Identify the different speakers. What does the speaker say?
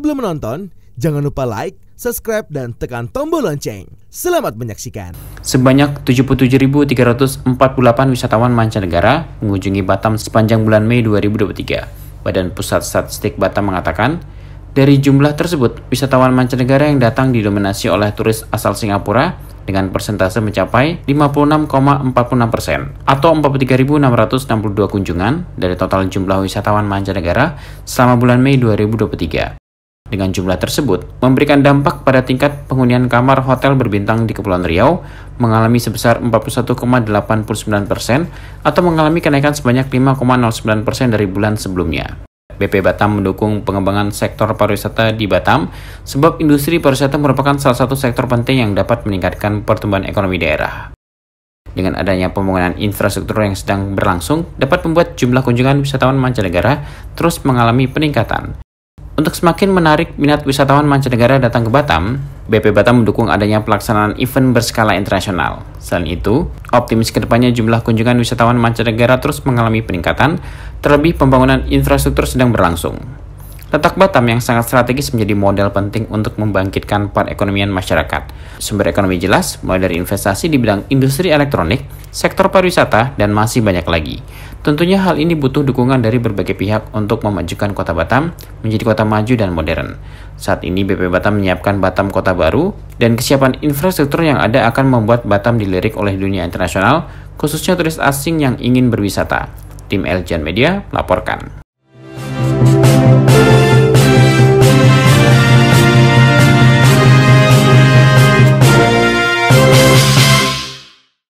Speaker 1: Sebelum menonton, jangan lupa like, subscribe, dan tekan tombol lonceng. Selamat menyaksikan.
Speaker 2: Sebanyak 77.348 wisatawan mancanegara mengunjungi Batam sepanjang bulan Mei 2023. Badan Pusat Statistik Batam mengatakan, dari jumlah tersebut, wisatawan mancanegara yang datang didominasi oleh turis asal Singapura dengan persentase mencapai 56,46 persen atau 43.662 kunjungan dari total jumlah wisatawan mancanegara selama bulan Mei 2023. Dengan jumlah tersebut, memberikan dampak pada tingkat penghunian kamar hotel berbintang di Kepulauan Riau mengalami sebesar 41,89 persen atau mengalami kenaikan sebanyak 5,09 persen dari bulan sebelumnya. BP Batam mendukung pengembangan sektor pariwisata di Batam sebab industri pariwisata merupakan salah satu sektor penting yang dapat meningkatkan pertumbuhan ekonomi daerah. Dengan adanya pembangunan infrastruktur yang sedang berlangsung, dapat membuat jumlah kunjungan wisatawan mancanegara terus mengalami peningkatan. Untuk semakin menarik minat wisatawan mancanegara datang ke Batam, BP Batam mendukung adanya pelaksanaan event berskala internasional. Selain itu, optimis kedepannya jumlah kunjungan wisatawan mancanegara terus mengalami peningkatan, terlebih pembangunan infrastruktur sedang berlangsung. Letak Batam yang sangat strategis menjadi model penting untuk membangkitkan perekonomian masyarakat. Sumber ekonomi jelas, mulai dari investasi di bidang industri elektronik, sektor pariwisata, dan masih banyak lagi. Tentunya hal ini butuh dukungan dari berbagai pihak untuk memajukan kota Batam menjadi kota maju dan modern. Saat ini BP Batam menyiapkan Batam kota baru, dan kesiapan infrastruktur yang ada akan membuat Batam dilirik oleh dunia internasional, khususnya turis asing yang ingin berwisata. Tim Eljan Media melaporkan.